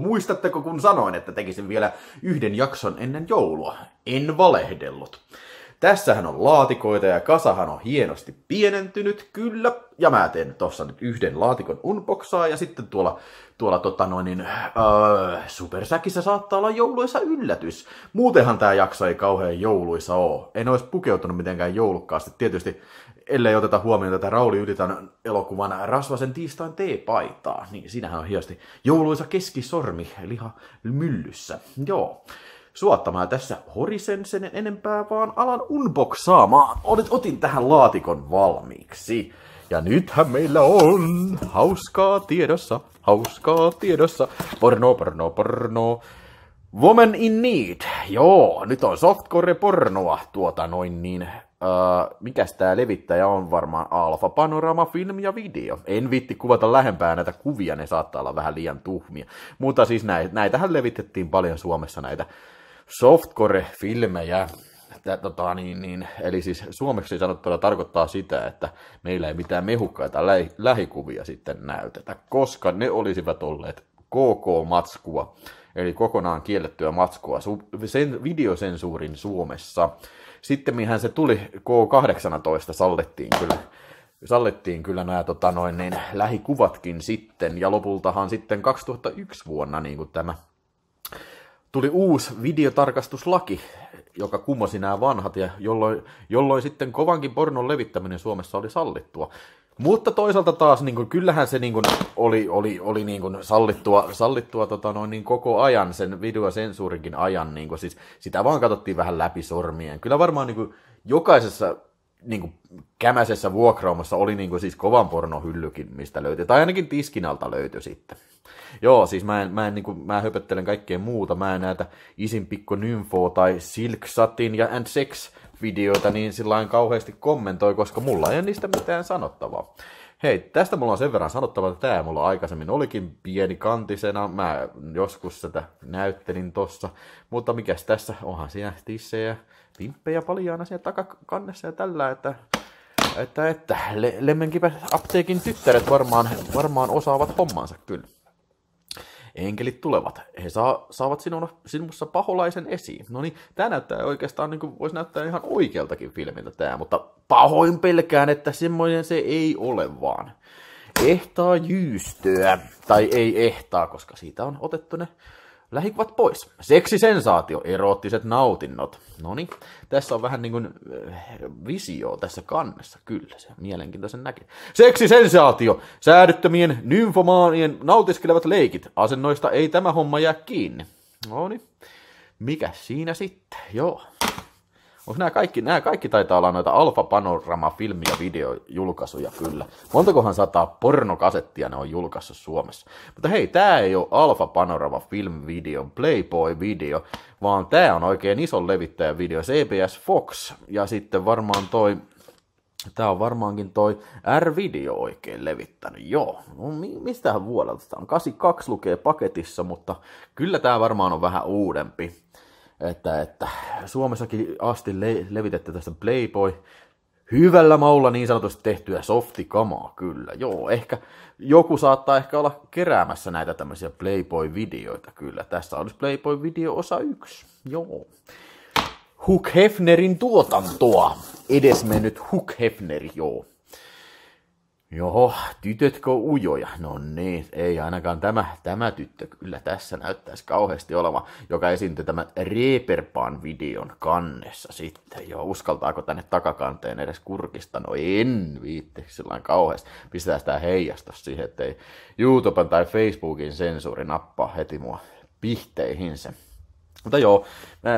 Muistatteko, kun sanoin, että tekisin vielä yhden jakson ennen joulua? En valehdellut. Tässähän on laatikoita ja kasahan on hienosti pienentynyt, kyllä. Ja mä teen tossa nyt yhden laatikon unboxaa ja sitten tuolla, tuolla tota noin, niin, supersäkissä saattaa olla jouluisa yllätys. Muutenhan tämä jakso ei kauhean jouluisa oo. En olisi pukeutunut mitenkään joulukkaasti. Tietysti ellei oteta huomioon tätä Rauli Ylitän elokuvan Rasvasen tiistain teepaitaa, niin siinähän on hiosti jouluisa keskisormi liha myllyssä. Joo suottamaan tässä horisen sen enempää, vaan alan unboxaamaan. Otin tähän laatikon valmiiksi. Ja nythän meillä on hauskaa tiedossa, hauskaa tiedossa. Porno, porno, porno. Woman in Need. Joo, nyt on softcore pornoa tuota noin niin Uh, mikäs tämä levittäjä on varmaan Alfa Panorama Film ja Video. En vitti kuvata lähempää näitä kuvia, ne saattaa olla vähän liian tuhmia. Mutta siis näitä näitähän levitettiin paljon Suomessa näitä softcore-filmejä. Tätä, tota, niin, niin, eli siis suomeksi sanottuna tarkoittaa sitä, että meillä ei mitään mehukkaita lä- lähikuvia sitten näytetä, koska ne olisivat olleet KK-matskua eli kokonaan kiellettyä matskua sen videosensuurin Suomessa. Sitten mihän se tuli, K18 sallettiin kyllä sallettiin kyllä nämä tota noin, niin lähikuvatkin sitten, ja lopultahan sitten 2001 vuonna niin kuin tämä tuli uusi videotarkastuslaki, joka kumosi nämä vanhat, ja jolloin, jolloin sitten kovankin pornon levittäminen Suomessa oli sallittua. Mutta toisaalta taas niin kuin, kyllähän se niin kuin, oli, oli, oli niin kuin, sallittua, sallittua tota, noin, niin koko ajan, sen videosensuurinkin ajan. Niin kuin, siis, sitä vaan katsottiin vähän läpi sormien. Kyllä varmaan niin kuin, jokaisessa niin kuin kämäsessä vuokraumassa oli niin kuin siis kovan pornohyllykin, mistä löytyi. Tai ainakin tiskin alta löytyi sitten. Joo, siis mä, en, mä, en, niin kuin, mä höpöttelen kaikkea muuta. Mä en näitä Isin pikku Nymfoa tai Silk Satin ja And Sex videoita niin sillä kauheasti kommentoi, koska mulla ei ole niistä mitään sanottavaa. Hei, tästä mulla on sen verran sanottava, että tämä mulla aikaisemmin olikin pieni kantisena. Mä joskus sitä näyttelin tossa. Mutta mikäs tässä? Onhan siinä tissejä, pimppejä paljaana siellä takakannessa ja tällä, että, että, että lemmenkipä apteekin tyttäret varmaan, varmaan osaavat hommansa kyllä. Enkelit tulevat. He saa, saavat sinun, sinussa paholaisen esiin. No niin, tämä näyttää oikeastaan, niin kuin voisi näyttää ihan oikealtakin filmiltä tämä, mutta pahoin pelkään, että semmoinen se ei ole vaan. Ehtaa jyystöä, tai ei ehtaa, koska siitä on otettu ne lähikuvat pois. Seksisensaatio, eroottiset nautinnot. No niin, tässä on vähän niin kuin eh, visio tässä kannessa, kyllä se mielenkiintoisen näkee. Seksisensaatio, säädyttömien nymfomaanien nautiskelevat leikit. Asennoista ei tämä homma jää kiinni. No niin, mikä siinä sitten, joo. Onko nämä kaikki, nämä kaikki taitaa olla noita Alfa Panorama filmi- ja videojulkaisuja kyllä. Montakohan sataa pornokasettia ne on julkaissut Suomessa. Mutta hei, tämä ei ole Alfa Panorama film video, Playboy video, vaan tämä on oikein iso levittäjä video, CBS Fox. Ja sitten varmaan toi Tämä on varmaankin toi R-video oikein levittänyt, joo. No, mistähän vuodelta? Tämä on 82 lukee paketissa, mutta kyllä tämä varmaan on vähän uudempi että, että Suomessakin asti le- levitetty tästä Playboy hyvällä maulla niin sanotusti tehtyä softikamaa, kyllä. Joo, ehkä joku saattaa ehkä olla keräämässä näitä tämmöisiä Playboy-videoita, kyllä. Tässä olisi Playboy-video osa yksi, joo. Huck Hefnerin tuotantoa, edesmennyt Huck Hefner, joo. Joo, tytötkö ujoja? No niin, ei ainakaan tämä, tämä tyttö kyllä tässä näyttäisi kauheasti oleva, joka esiintyi tämän Reeperpaan videon kannessa sitten. Joo, uskaltaako tänne takakanteen edes kurkista? No en viitti sillä kauheasti. Pistetään sitä heijasta siihen, ettei YouTuben tai Facebookin sensuuri nappaa heti mua pihteihinsä. Mutta joo,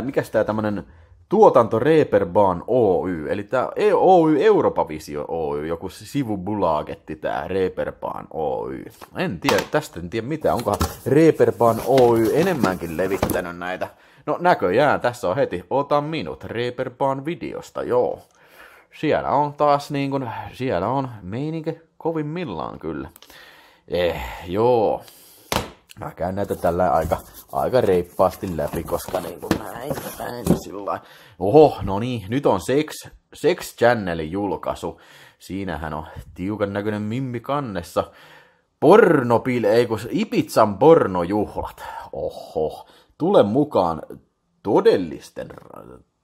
mikä tämä tämmönen Tuotanto Reeperbahn Oy, eli tämä e- Oy Europavisio Oy, joku sivubulagetti tämä Reeperbahn Oy. En tiedä, tästä en tiedä mitä, onkohan Reeperbahn Oy enemmänkin levittänyt näitä. No näköjään, tässä on heti, ota minut Reeperbahn videosta, joo. Siellä on taas niin kun, siellä on meininki kovin millaan kyllä. Eh, joo, mä käyn näitä tällä aika, aika reippaasti läpi, koska niin kuin näin, näin, sillä Oho, no niin, nyt on Sex, Sex Channelin julkaisu. Siinähän on tiukan näköinen mimmi kannessa. Pornopil, ei kun Ipitsan pornojuhlat. Oho, tule mukaan todellisten,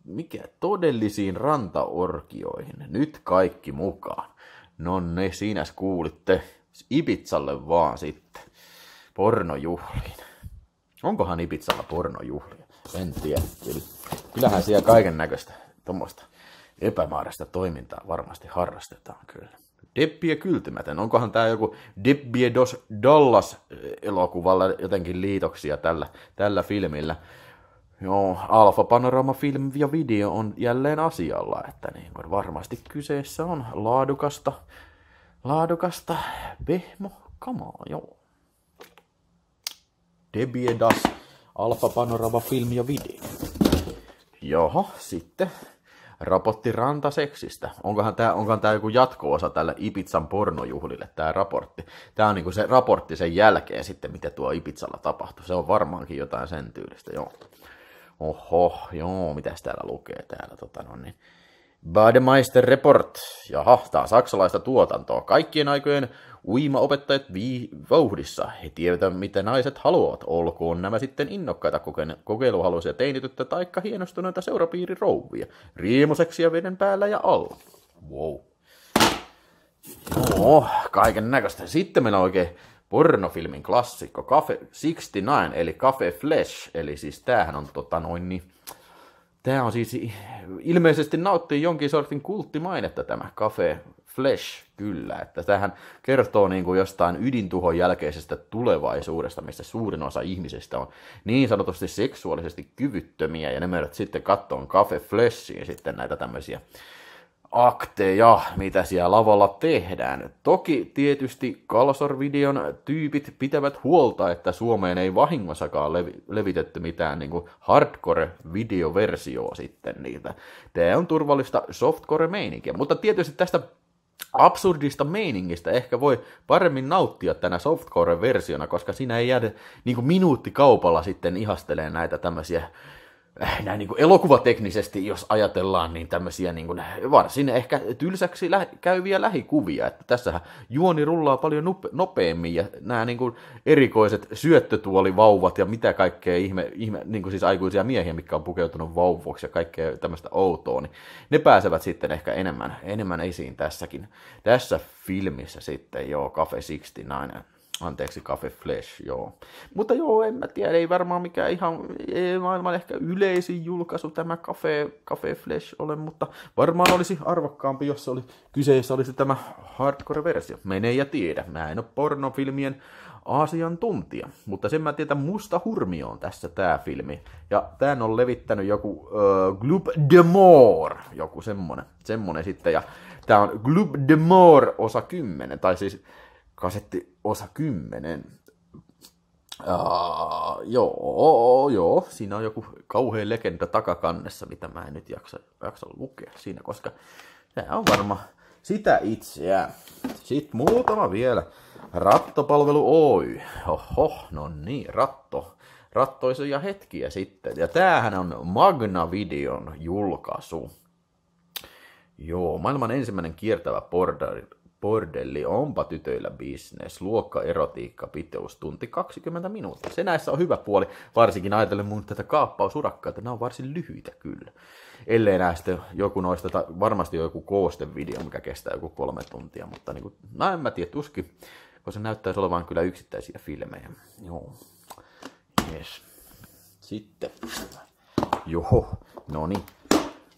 mikä todellisiin rantaorkioihin. Nyt kaikki mukaan. No ne, niin, siinä kuulitte. Ibitsalle vaan sitten. Pornojuhliin. Onkohan Ibizalla pornojuhlia? En tiedä. Kyllähän siellä kaiken näköistä tuommoista epämääräistä toimintaa varmasti harrastetaan kyllä. Deppiä kyltymätön. Onkohan tämä joku Deppiä dos Dallas-elokuvalla eh, jotenkin liitoksia tällä, tällä filmillä? Joo, Alfa Panorama Film ja Video on jälleen asialla, että niin kuin varmasti kyseessä on laadukasta, laadukasta pehmo kamaa, joo. Debiedas, Alfa Panorama Film ja Video. Joo, sitten raportti rantaseksistä. Onkohan tämä onkohan tää joku jatko-osa tälle Ipitsan pornojuhlille, tämä raportti. Tämä on niinku se raportti sen jälkeen sitten, mitä tuo Ipitsalla tapahtui. Se on varmaankin jotain sen tyylistä, joo. Oho, joo, mitäs täällä lukee täällä, tota no niin. Bademeister Report. Jaha, tää on saksalaista tuotantoa. Kaikkien aikojen Uimaopettajat vii vauhdissa. He tietävät, mitä naiset haluavat, olkoon nämä sitten innokkaita kokeiluhaluisia teinityttä taikka hienostuneita seurapiirirouvia. Riemuseksiä veden päällä ja alla. Wow. Joo, kaiken näköistä. Sitten meillä on oikein pornofilmin klassikko, Cafe 69, eli Cafe Flesh, eli siis tämähän on tota noin niin, Tämä on siis, ilmeisesti nauttii jonkin sortin kulttimainetta tämä Cafe Flesh, kyllä. Että tähän kertoo niin kuin jostain ydintuhon jälkeisestä tulevaisuudesta, missä suurin osa ihmisistä on niin sanotusti seksuaalisesti kyvyttömiä, ja ne menevät sitten kattoon Cafe Fleshiin sitten näitä tämmöisiä akteja, mitä siellä lavalla tehdään. Toki tietysti Kalsor-videon tyypit pitävät huolta, että Suomeen ei vahingossakaan levi- levitetty mitään niin kuin hardcore-videoversioa sitten niitä. Tämä on turvallista softcore-meininkiä, mutta tietysti tästä absurdista meiningistä ehkä voi paremmin nauttia tänä softcore-versiona, koska siinä ei jäädä niin minuutti minuuttikaupalla sitten ihastelee näitä tämmöisiä Äh, näin niin kuin elokuvateknisesti, jos ajatellaan, niin tämmöisiä niin kuin varsin ehkä tylsäksi lä- käyviä lähikuvia. Että tässähän juoni rullaa paljon nope- nopeammin ja nämä niin kuin erikoiset syöttötuolivauvat ja mitä kaikkea ihme, ihme niin kuin siis aikuisia miehiä, mitkä on pukeutunut vauvoksi ja kaikkea tämmöistä outoa, niin ne pääsevät sitten ehkä enemmän, enemmän esiin tässäkin, tässä filmissä sitten, joo, Cafe 69. Anteeksi, Cafe Flesh, joo. Mutta joo, en mä tiedä, ei varmaan mikään ihan ei maailman ehkä yleisin julkaisu tämä Cafe, Cafe Flesh ole, mutta varmaan olisi arvokkaampi, jos oli kyseessä olisi tämä hardcore-versio. Mene ja tiedä, mä en ole pornofilmien asiantuntija, mutta sen mä tiedän, musta hurmio on tässä tää filmi. Ja tämän on levittänyt joku äh, Glub de Moor, joku semmonen, semmonen sitten, ja tämä on Glub de Moor osa 10, tai siis kasetti osa 10. Uh, joo, joo, siinä on joku kauhea legenda takakannessa, mitä mä en nyt jaksa, jaksa lukea siinä, koska tämä on varma sitä itseään. Sitten muutama vielä. Rattopalvelu Oy. Oho, no niin, ratto. Rattoisia hetkiä sitten. Ja tämähän on Magna-videon julkaisu. Joo, maailman ensimmäinen kiertävä portari, Bordelli, onpa tytöillä bisnes, luokka, erotiikka, piteus, tunti 20 minuuttia. Se näissä on hyvä puoli, varsinkin ajatellen mun tätä kaappausurakkaa, että nämä on varsin lyhyitä kyllä. Ellei näistä joku noista, tai varmasti joku koostevideo, mikä kestää joku kolme tuntia, mutta niin kuin, no en mä tiedä, tuskin, koska se näyttäisi olevan kyllä yksittäisiä filmejä. Joo. Yes. Sitten. joo, no niin.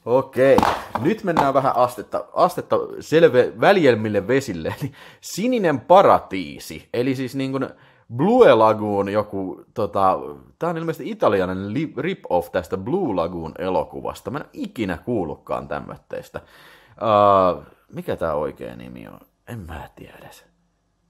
Okei, nyt mennään vähän astetta, astetta selve, väljelmille vesille. Eli sininen paratiisi, eli siis niin kuin Blue Lagoon joku, tota, tämä on ilmeisesti italialainen rip-off tästä Blue Lagoon elokuvasta. Mä en ikinä kuullutkaan tämmöitteistä. Uh, mikä tämä oikea nimi on? En mä tiedä se,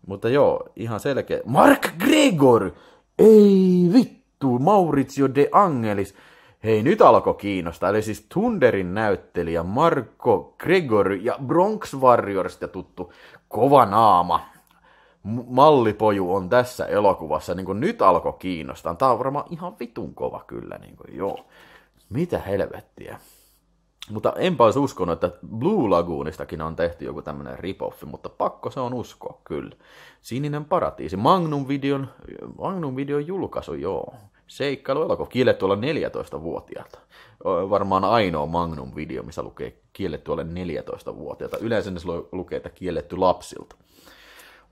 Mutta joo, ihan selkeä. Mark Gregor! Ei vittu, Maurizio de Angelis. Hei, nyt alkoi kiinnostaa. Eli siis Thunderin näyttelijä Marko Gregor ja Bronx Warriorsista tuttu kova naama mallipoju on tässä elokuvassa, niin kuin nyt alkoi kiinnostaa. Tämä on varmaan ihan vitun kova kyllä, niin kuin, joo. Mitä helvettiä. Mutta enpä olisi uskonut, että Blue Lagoonistakin on tehty joku tämmöinen ripoffi, mutta pakko se on uskoa, kyllä. Sininen paratiisi, Magnum Videon, Magnum Videon julkaisu, joo seikkailuelokuva, kielletty olla 14-vuotiaalta. Varmaan ainoa Magnum-video, missä lukee kielletty olla 14-vuotiaalta. Yleensä ne lukee, että kielletty lapsilta.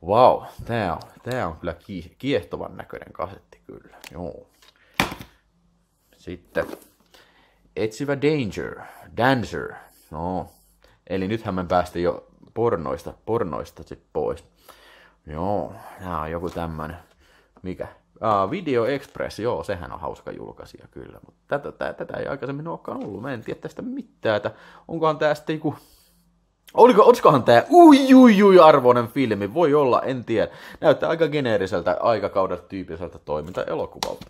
Vau, wow, tää on, tää on kyllä kiehtovan näköinen kasetti kyllä, joo. Sitten Etsivä Danger, Dancer, no. Eli nythän me päästä jo pornoista, pornoista sit pois. Joo, tää on joku tämmönen, mikä, Uh, Video Express, joo, sehän on hauska julkaisija kyllä, mutta tätä, tätä, tätä ei aikaisemmin olekaan ollut. Mä en tiedä tästä mitään, että onkohan tämä sitten joku... Oliko, olisikohan tämä ui, ui, ui arvoinen filmi? Voi olla, en tiedä. Näyttää aika geneeriseltä aikakaudelta tyypiseltä toimintaelokuvalta.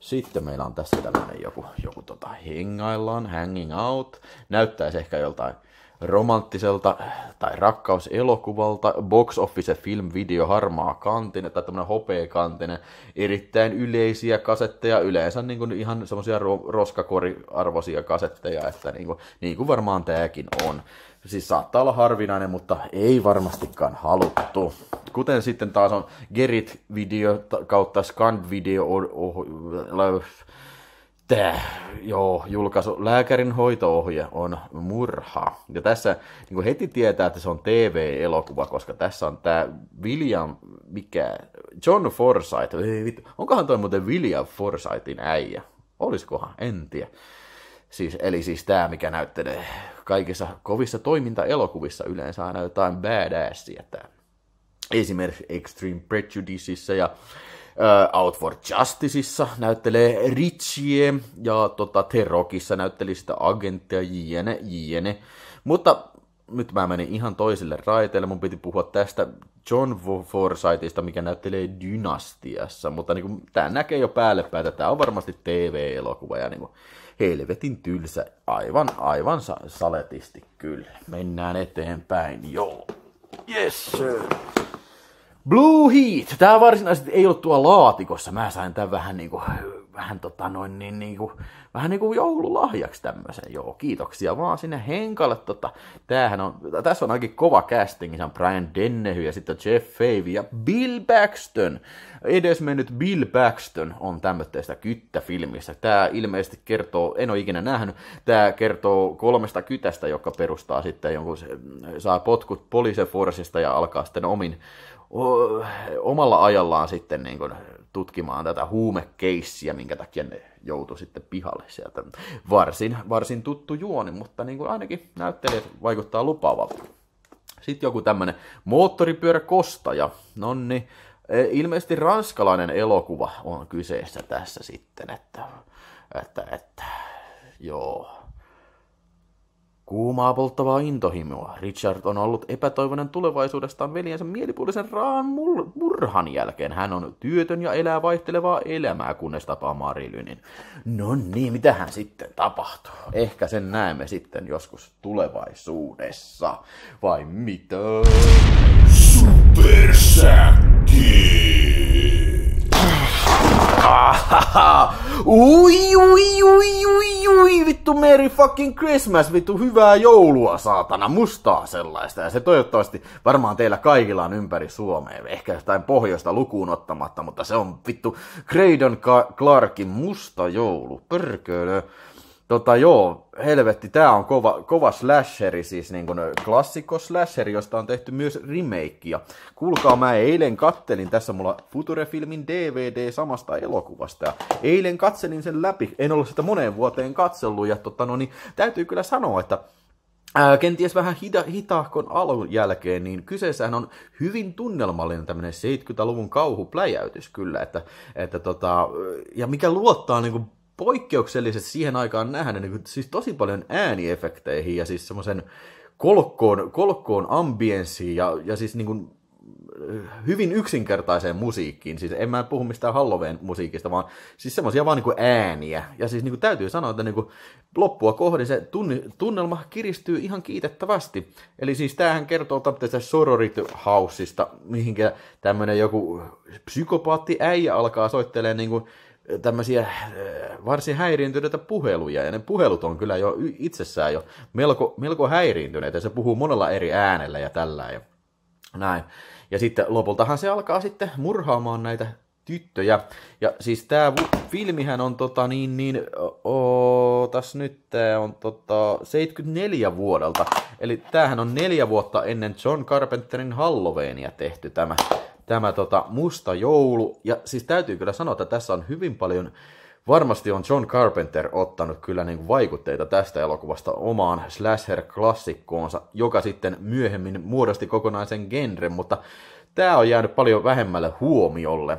Sitten meillä on tässä tämmöinen joku, joku tota, hengaillaan, hanging out. Näyttäisi ehkä joltain romanttiselta tai rakkauselokuvalta, box office film video harmaa kantinen tai tämmöinen kantinen, erittäin yleisiä kasetteja, yleensä niin kuin ihan semmoisia ro- roskakoriarvoisia kasetteja, että niin kuin, niin kuin varmaan tämäkin on. Siis saattaa olla harvinainen, mutta ei varmastikaan haluttu. Kuten sitten taas on Gerit-video kautta Scand-video sitten, joo, julkaisu. Lääkärin hoitoohje on murha. Ja tässä niin heti tietää, että se on TV-elokuva, koska tässä on tämä William, mikä, John Forsyth. Onkohan toi muuten William Forsythin äijä? Olisikohan, en tiedä. Siis, eli siis tämä, mikä näyttelee kaikissa kovissa toimintaelokuvissa yleensä aina jotain badassia. Tämä. Esimerkiksi Extreme Prejudiceissa ja Outward Justiceissa näyttelee Richie ja tota, The Rockissa näytteli sitä agenttia jne, jne. Mutta nyt mä menin ihan toiselle raiteelle, mun piti puhua tästä John Forsythista, mikä näyttelee Dynastiassa, mutta niin kuin, tää näkee jo päälle päätä, tää on varmasti TV-elokuva ja niin kuin, helvetin tylsä, aivan, aivan saletisti kyllä. Mennään eteenpäin, joo. Yes sir. Blue Heat. Tää varsinaisesti ei ollut tuolla laatikossa. Mä sain tän vähän niinku, vähän tota noin niin niinku, vähän niinku joululahjaksi tämmöisen. Joo, kiitoksia vaan sinne Henkalle. Tota, tämähän on, tässä on ainakin kova casting. Se on Brian Dennehy ja sitten Jeff Favey ja Bill Edes mennyt Bill Baxton on tämmöistä kyttäfilmissä. Tää ilmeisesti kertoo, en ole ikinä nähnyt, tää kertoo kolmesta kytästä, joka perustaa sitten jonkun, saa potkut poliiseforsista ja alkaa sitten omin, omalla ajallaan sitten niin kuin tutkimaan tätä huumekeissiä, minkä takia ne joutui sitten pihalle sieltä. Varsin, varsin tuttu juoni, mutta niin kuin ainakin näyttelijät vaikuttaa lupaavalta. Sitten joku tämmönen moottoripyöräkostaja. Nonni, e, ilmeisesti ranskalainen elokuva on kyseessä tässä sitten, että, että, että joo, Kuumaa polttavaa intohimoa. Richard on ollut epätoivoinen tulevaisuudestaan veljensä mielipuolisen Raan murhan jälkeen. Hän on työtön ja elää vaihtelevaa elämää, kunnes tapaa Marilynin. No niin, mitä hän sitten tapahtuu? Ehkä sen näemme sitten joskus tulevaisuudessa. Vai mitä? Supersää! ui, ui, ui, ui, ui, vittu Merry fucking Christmas, vittu hyvää joulua, saatana, mustaa sellaista. Ja se toivottavasti varmaan teillä kaikilla on ympäri Suomea, ehkä jotain pohjoista lukuun ottamatta, mutta se on vittu Graydon Clarkin musta joulu, pörkölö. Tota joo, helvetti, tää on kova, kova slasheri, siis niin kuin klassikko slasheri, josta on tehty myös remakeja. Kuulkaa, mä eilen kattelin, tässä mulla Future-filmin DVD samasta elokuvasta, ja eilen katselin sen läpi, en ollut sitä moneen vuoteen katsellut, ja tota, no niin, täytyy kyllä sanoa, että Ää, kenties vähän hita, hitaakon alun jälkeen, niin kyseessähän on hyvin tunnelmallinen tämmöinen 70-luvun kauhupläjäytys kyllä, että, että tota, ja mikä luottaa niin kuin poikkeuksellisesti siihen aikaan nähden niin siis tosi paljon ääniefekteihin ja siis semmoisen kolkkoon, kolkkoon ambienssiin ja, ja siis niin kuin äh, hyvin yksinkertaiseen musiikkiin. Siis en mä puhu mistään Halloween musiikista, vaan siis semmoisia vaan niin ääniä. Ja siis niin kuin täytyy sanoa, että niin kuin loppua kohden se tunnelma kiristyy ihan kiitettävästi. Eli siis tämähän kertoo tästä Sororit Houseista, mihinkä tämmöinen joku psykopaatti äijä alkaa soittelemaan niin kuin tämmöisiä äh, varsin häiriintyneitä puheluja, ja ne puhelut on kyllä jo itsessään jo melko, melko häiriintyneitä, ja se puhuu monella eri äänellä ja tällä ja näin. Ja sitten lopultahan se alkaa sitten murhaamaan näitä tyttöjä. Ja siis tämä filmihän on tota niin, niin tässä nyt, tää on tota 74 vuodelta. Eli tämähän on neljä vuotta ennen John Carpenterin Halloweenia tehty tämä tämä tota, Musta joulu. Ja siis täytyy kyllä sanoa, että tässä on hyvin paljon, varmasti on John Carpenter ottanut kyllä niin kuin vaikutteita tästä elokuvasta omaan slasher-klassikkoonsa, joka sitten myöhemmin muodosti kokonaisen genren, mutta tämä on jäänyt paljon vähemmälle huomiolle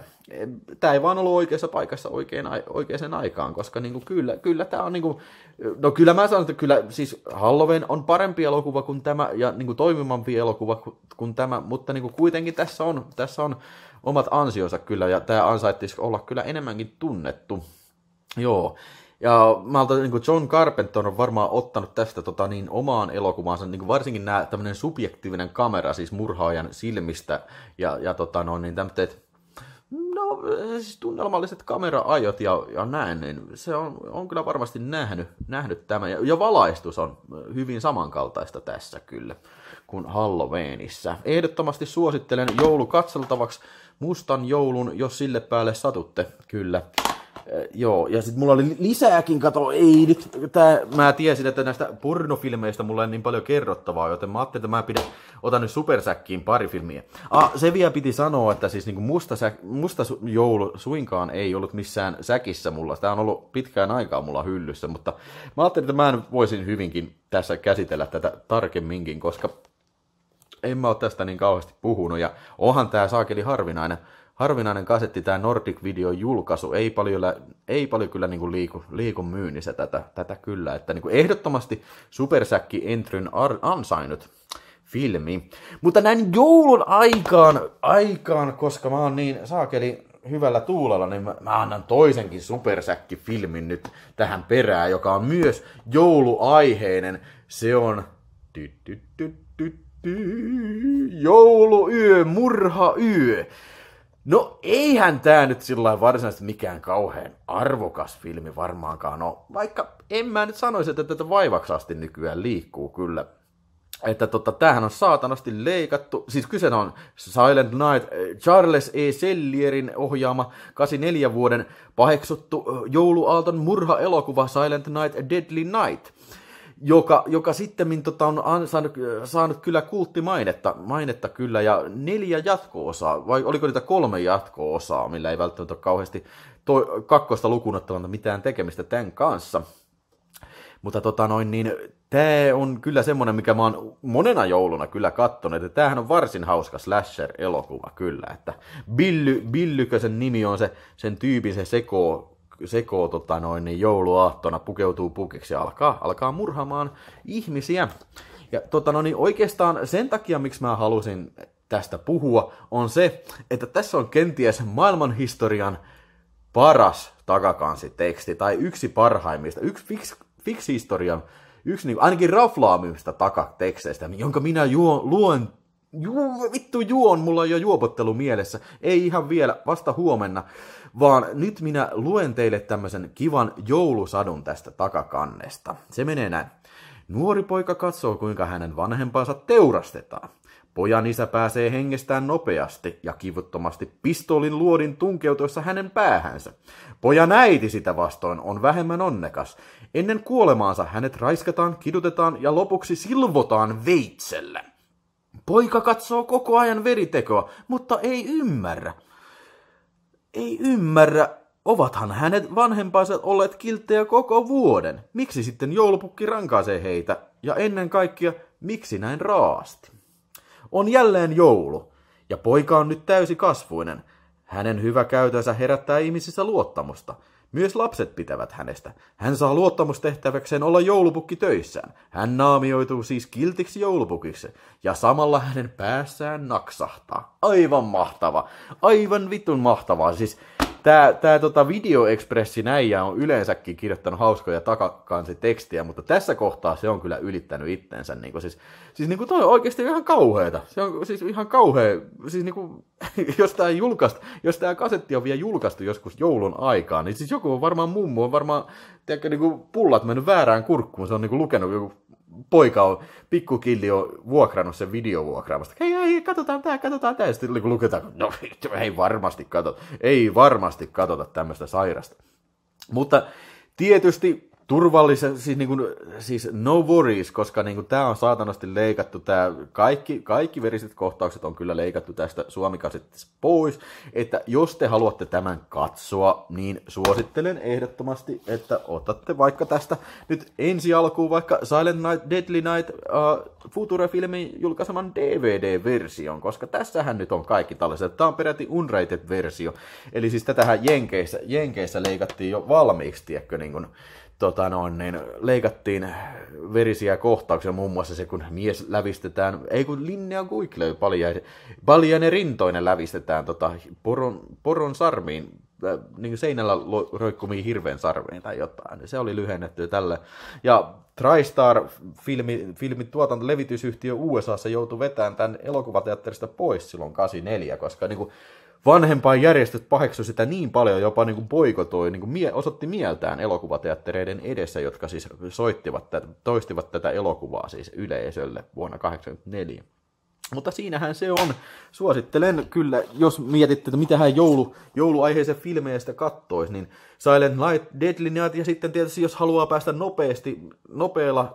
tämä ei vaan ollut oikeassa paikassa oikein, oikeaan aikaan, koska niin kuin kyllä, kyllä tämä on, niin kuin, no kyllä mä sanon, että kyllä siis Halloween on parempi elokuva kuin tämä ja niin kuin toimivampi elokuva kuin tämä, mutta niin kuin kuitenkin tässä on, tässä on omat ansionsa kyllä ja tämä ansaittisi olla kyllä enemmänkin tunnettu. Joo. Ja mä otan, niin John Carpenter on varmaan ottanut tästä tota, niin, omaan elokuvaansa, niin kuin varsinkin nämä tämmöinen subjektiivinen kamera, siis murhaajan silmistä ja, ja tota, no, niin tämmöiset Eh, siis tunnelmalliset kameraajot ja, ja näin, niin se on, on kyllä varmasti nähnyt, nähnyt tämän. Ja, ja valaistus on eh, hyvin samankaltaista tässä kyllä kuin Halloweenissa. Ehdottomasti suosittelen joulu katseltavaksi mustan joulun, jos sille päälle satutte, kyllä. Eh, joo, ja sitten mulla oli lisääkin, kato, ei nyt, tää, mä tiesin, että näistä pornofilmeistä mulla ei niin paljon kerrottavaa, joten mä ajattelin, että mä pidän, otan nyt supersäkkiin pari filmiä. Ah, se vielä piti sanoa, että siis niinku musta, sä, musta su, joulu suinkaan ei ollut missään säkissä mulla. Tämä on ollut pitkään aikaa mulla hyllyssä, mutta mä ajattelin, että mä voisin hyvinkin tässä käsitellä tätä tarkemminkin, koska en mä ole tästä niin kauheasti puhunut, ja onhan tämä saakeli harvinainen harvinainen kasetti tämä Nordic Video julkaisu ei paljon, ei paljon kyllä niin kuin liiku, liiku myynnissä tätä, tätä kyllä. Että niin kuin ehdottomasti Supersäkki Entryn ansainnut filmi. Mutta näin joulun aikaan, aikaan koska mä oon niin saakeli hyvällä tuulella, niin mä, mä annan toisenkin supersäkki-filmin nyt tähän perään, joka on myös jouluaiheinen. Se on... Jouluyö, murhayö. No eihän tämä nyt sillä varsinaisesti mikään kauhean arvokas filmi varmaankaan ole, vaikka en mä nyt sanoisi, että tätä vaivaksi asti nykyään liikkuu kyllä. Että tota, tämähän on saatanasti leikattu, siis kyse on Silent Night, eh, Charles E. Sellierin ohjaama 84 vuoden paheksuttu eh, jouluaalton murha-elokuva Silent Night Deadly Night – joka, joka sitten tota, on saanut, saanut, kyllä kulttimainetta mainetta kyllä, ja neljä jatko-osaa, vai oliko niitä kolme jatko-osaa, millä ei välttämättä ole kauheasti toi, kakkosta lukunottamatta mitään tekemistä tämän kanssa. Mutta tota noin, niin tämä on kyllä semmonen, mikä mä oon monena jouluna kyllä kattonut, että tämähän on varsin hauska slasher-elokuva kyllä, että Billy, Billykö sen nimi on se, sen tyypin se seko sekoo tota noin, niin jouluaattona, pukeutuu pukeksi ja alkaa, alkaa murhaamaan ihmisiä. Ja tota no niin, oikeastaan sen takia, miksi mä halusin tästä puhua, on se, että tässä on kenties maailmanhistorian paras takakansiteksti, tai yksi parhaimmista, yksi fix fiks historian, yksi niin, ainakin raflaamista takateksteistä, jonka minä juo, luen Juu, vittu juon, mulla on jo juopottelu mielessä. Ei ihan vielä, vasta huomenna. Vaan nyt minä luen teille tämmöisen kivan joulusadun tästä takakannesta. Se menee näin. Nuori poika katsoo, kuinka hänen vanhempansa teurastetaan. Pojan isä pääsee hengestään nopeasti ja kivuttomasti pistolin luodin tunkeutuessa hänen päähänsä. Pojan äiti sitä vastoin on vähemmän onnekas. Ennen kuolemaansa hänet raiskataan, kidutetaan ja lopuksi silvotaan veitsellä. Poika katsoo koko ajan veritekoa, mutta ei ymmärrä. Ei ymmärrä, ovathan hänet vanhempansa olleet kilttejä koko vuoden. Miksi sitten joulupukki rankaisee heitä? Ja ennen kaikkea, miksi näin raasti? On jälleen joulu, ja poika on nyt täysi kasvuinen. Hänen hyvä käytönsä herättää ihmisissä luottamusta – myös lapset pitävät hänestä. Hän saa luottamustehtäväkseen olla joulupukki töissään. Hän naamioituu siis kiltiksi joulupukiksi, ja samalla hänen päässään naksahtaa. Aivan mahtava. Aivan vitun mahtavaa. Siis Tämä, tämä tota Video Expressin äijä on yleensäkin kirjoittanut hauskoja tekstiä, mutta tässä kohtaa se on kyllä ylittänyt itsensä. Niin kuin, siis siis niin kuin toi on oikeasti ihan kauheeta. Se on siis ihan kauhea. Siis niin kuin, jos, tämä julkaist, jos tämä kasetti on vielä julkaistu joskus joulun aikaan, niin siis joku on varmaan mummu, on varmaan tiedätkö, niin kuin pullat mennyt väärään kurkkuun. Se on niin kuin lukenut joku poika on, pikkukilli on vuokrannut sen videovuokraamasta. Hei, hei, katsotaan tää, katsotaan tää. Ja sitten niinku luketaan, no ei varmasti katsota. Ei varmasti katsota tämmöistä sairasta. Mutta tietysti turvallisen, siis, niin kuin, siis no worries, koska niin kuin, tämä on saatanasti leikattu, tämä kaikki, kaikki veriset kohtaukset on kyllä leikattu tästä suomikasittis pois, että jos te haluatte tämän katsoa, niin suosittelen ehdottomasti, että otatte vaikka tästä nyt ensi alkuun vaikka Silent Night, Deadly Night, uh, äh, Future-filmin julkaiseman DVD-version, koska tässähän nyt on kaikki tällaiset, tämä on peräti unrated-versio, eli siis tätähän Jenkeissä, Jenkeissä leikattiin jo valmiiksi, tiedätkö, niin kuin, tota noin, niin leikattiin verisiä kohtauksia, muun muassa se, kun mies lävistetään, ei kun Linnea Guiklöy paljainen, paljainen rintoinen lävistetään tota, poron, poron sarmiin, äh, niin kuin seinällä roikkumiin hirveän sarveen tai jotain. Se oli lyhennetty tälle. Ja TriStar filmi, filmin tuotanto levitysyhtiö USAssa joutui vetämään tämän elokuvateatterista pois silloin 84, koska niin kuin, vanhempain järjestöt paheksu sitä niin paljon, jopa niin kuin poikotoi, niin kuin mie- osoitti mieltään elokuvateattereiden edessä, jotka siis soittivat tätä, toistivat tätä elokuvaa siis yleisölle vuonna 1984. Mutta siinähän se on. Suosittelen kyllä, jos mietitte, että mitä hän joulu, jouluaiheeseen filmeistä kattoisi, niin Silent Night, Deadly Night ja sitten tietysti jos haluaa päästä nopeasti, nopealla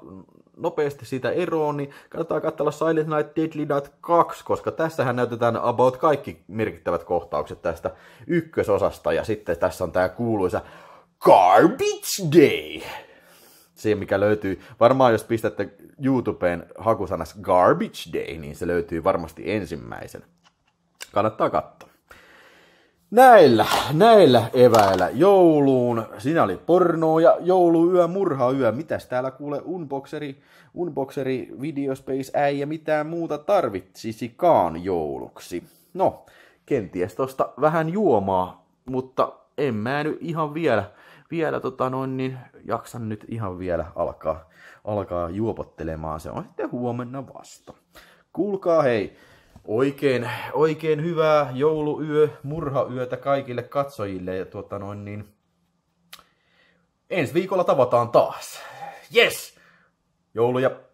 nopeasti siitä eroon, niin kannattaa katsella Silent Night Deadly Night 2, koska tässähän näytetään about kaikki merkittävät kohtaukset tästä ykkösosasta, ja sitten tässä on tämä kuuluisa Garbage Day! Se, mikä löytyy, varmaan jos pistätte YouTubeen hakusanas Garbage Day, niin se löytyy varmasti ensimmäisen. Kannattaa katsoa. Näillä, näillä eväillä jouluun. sinä oli porno ja jouluyö, yö. Mitäs täällä kuule unboxeri, unboxeri videospace ja mitään muuta tarvitsisikaan jouluksi? No, kenties tosta vähän juomaa, mutta en mä nyt ihan vielä, vielä tota noin, niin jaksan nyt ihan vielä alkaa, alkaa juopottelemaan. Se on sitten huomenna vasta. Kuulkaa hei, Oikein, oikein hyvää jouluyö, murhayötä kaikille katsojille ja tuota noin niin... Ensi viikolla tavataan taas. Yes! Jouluja